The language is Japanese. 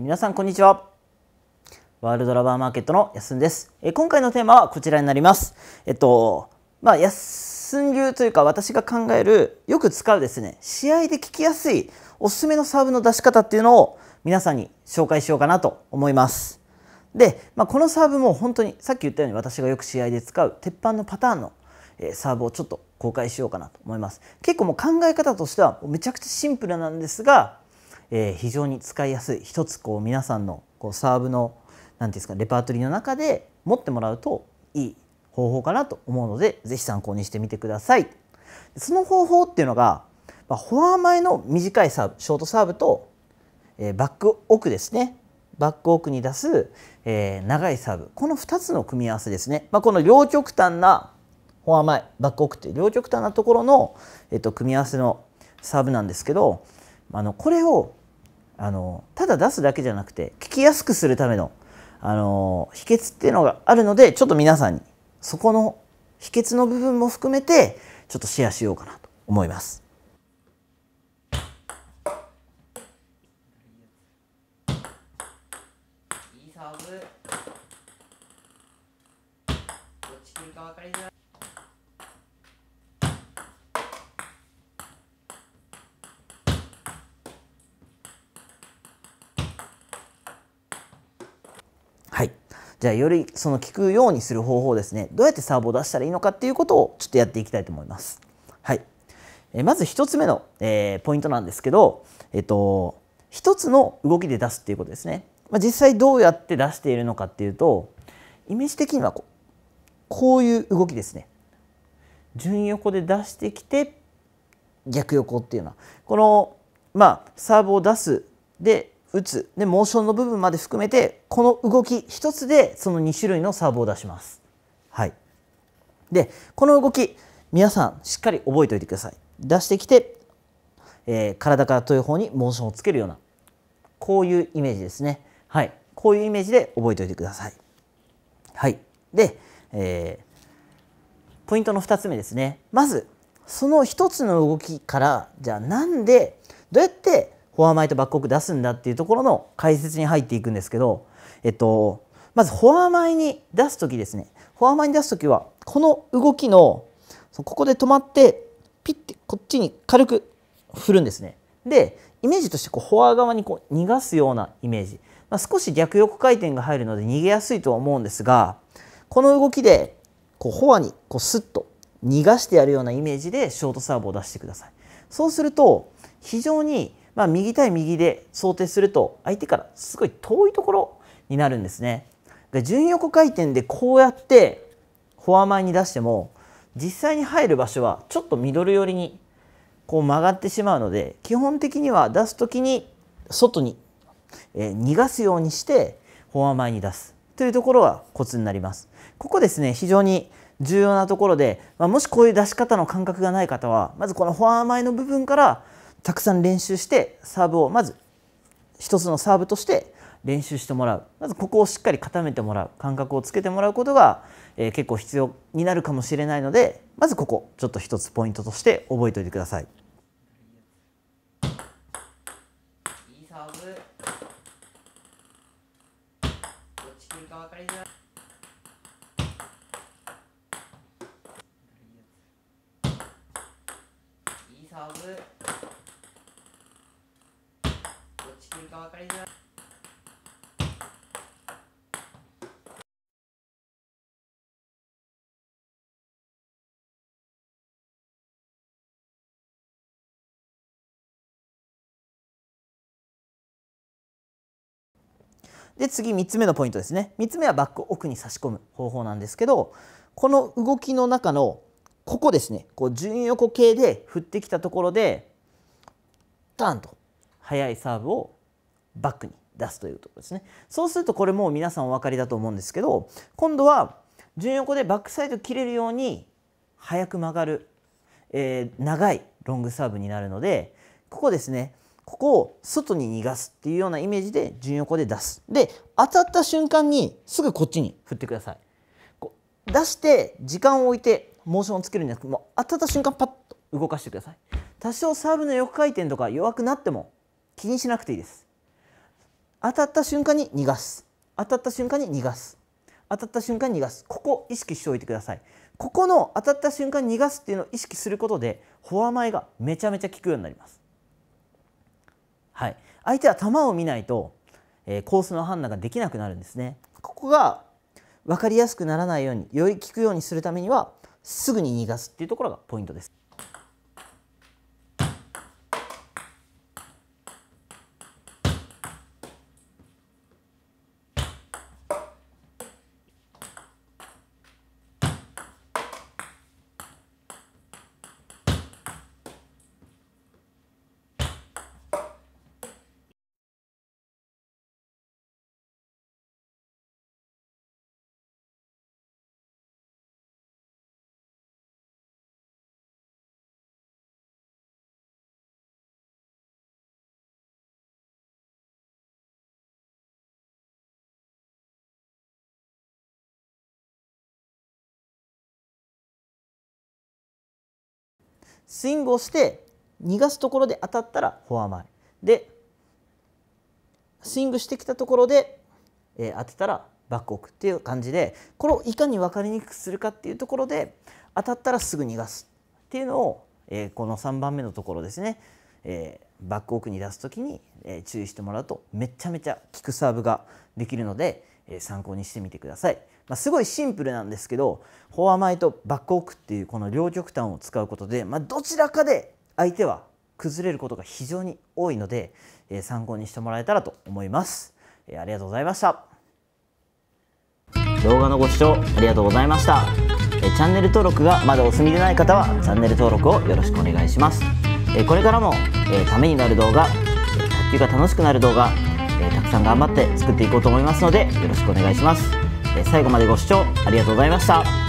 皆さんこんにちはワールドラバーマーケットのやすんですえ今回のテーマはこちらになりますえっとまあやすん流というか私が考えるよく使うですね試合で聞きやすいおすすめのサーブの出し方っていうのを皆さんに紹介しようかなと思いますで、まあ、このサーブも本当にさっき言ったように私がよく試合で使う鉄板のパターンのサーブをちょっと公開しようかなと思います結構もう考え方としてはめちゃくちゃシンプルなんですがえー、非常に使いやすい一つこう皆さんのこうサーブの何ていうんですかレパートリーの中で持ってもらうといい方法かなと思うので是非参考にしてみてください。その方法っていうのが、まあ、フォア前の短いサーブショートサーブと、えー、バック奥ですねバック奥に出す、えー、長いサーブこの2つの組み合わせですね、まあ、この両極端なフォア前バック奥って両極端なところの、えっと、組み合わせのサーブなんですけどあのこれをあのただ出すだけじゃなくて聞きやすくするためのあの秘訣っていうのがあるのでちょっと皆さんにそこの秘訣の部分も含めてちょっとシェアしようかなと思います。いいサーブ。どっちるか分かりづらい。じゃあよりその効くようにする方法ですねどうやってサーブを出したらいいのかっていうことをちょっとやっていきたいと思います。はい、えまず1つ目の、えー、ポイントなんですけど、えっと、1つの動きで出すっていうことですね。まあ、実際どうやって出しているのかっていうとイメージ的にはこうこういう動きですね。順横で出してきて逆横っていうのはこのまあサーブを出すで打つでモーションの部分まで含めてこの動き1つでその2種類のサーブを出します。はい、でこの動き皆さんしっかり覚えておいてください。出してきて、えー、体から遠い方にモーションをつけるようなこういうイメージですね。はい、こういうイメージで覚えておいてください。はい、で、えー、ポイントの2つ目ですね。まずその1つの動きからじゃあなんでどうやってフォア前とバックオク出すんだっていうところの解説に入っていくんですけど、えっと、まずフォア前に出す時ですねフォア前に出す時はこの動きのここで止まってピッてこっちに軽く振るんですねでイメージとしてこうフォア側にこう逃がすようなイメージ、まあ、少し逆横回転が入るので逃げやすいとは思うんですがこの動きでこうフォアにこうスッと逃がしてやるようなイメージでショートサーブを出してくださいそうすると非常にまあ、右対右で想定すると相手からすごい遠いところになるんですね。で順横回転でこうやってフォア前に出しても実際に入る場所はちょっとミドル寄りにこう曲がってしまうので基本的には出す時に外に、え逃がすようにしてフォア前に出すというところがコツになります。ここですね非常に重要なところで、まあ、もしこういう出し方の感覚がない方はまずこのフォア前の部分からたくさん練習してサーブをまず一つのサーブとして練習してもらうまずここをしっかり固めてもらう感覚をつけてもらうことが、えー、結構必要になるかもしれないのでまずここちょっと一つポイントとして覚えておいてください。いいサーブどっち来るか分かりづらいか分かりづらい。で次3つ目のポイントですね3つ目はバック奥に差し込む方法なんですけどこの動きの中のここですねこう順横系で振ってきたところでターンと速いサーブをバックに出すというところですね。そうするとこれもう皆さんお分かりだと思うんですけど今度は順横でバックサイド切れるように早く曲がる、えー、長いロングサーブになるのでここですねここを外に逃がすっていうようなイメージで順横で出すで当たった瞬間にすぐこっちに振ってくださいこう出して時間を置いてモーションをつけるんじゃなくても当たった瞬間パッと動かしてください多少サーブの横回転とか弱くなっても気にしなくていいです当たった瞬間に逃がす当たった瞬間に逃がす当たった瞬間に逃がすここ意識しておいてくださいここの当たった瞬間に逃がすっていうのを意識することでフォア前がめちゃめちゃ効くようになりますはい相手は球を見ないと、えー、コースの判断ができなくなるんですねここが分かりやすくならないようにより効くようにするためにはすぐに逃がすっていうところがポイントですスイングをして逃がすところで当たったらフォア前でスイングしてきたところで、えー、当てたらバックオークっていう感じでこれをいかに分かりにくくするかっていうところで当たったらすぐ逃がすっていうのを、えー、この3番目のところですね、えー、バックオークに出す時に、え注意してもらうとめちゃめちゃ効くサーブができるので、え参考にしてみてください。まあ、すごいシンプルなんですけどフォア前とバックオークっていうこの両極端を使うことで、まあ、どちらかで相手は崩れることが非常に多いので、えー、参考にしてもらえたらと思います、えー、ありがとうございました動画のご視聴ありがとうございました、えー、チャンネル登録がまだお済みでない方はチャンネル登録をよろしくお願いします、えー、これからも、えー、ためになる動画、え卓球が楽しくなる動画、えー、たくさん頑張って作っていこうと思いますのでよろしくお願いします最後までご視聴ありがとうございました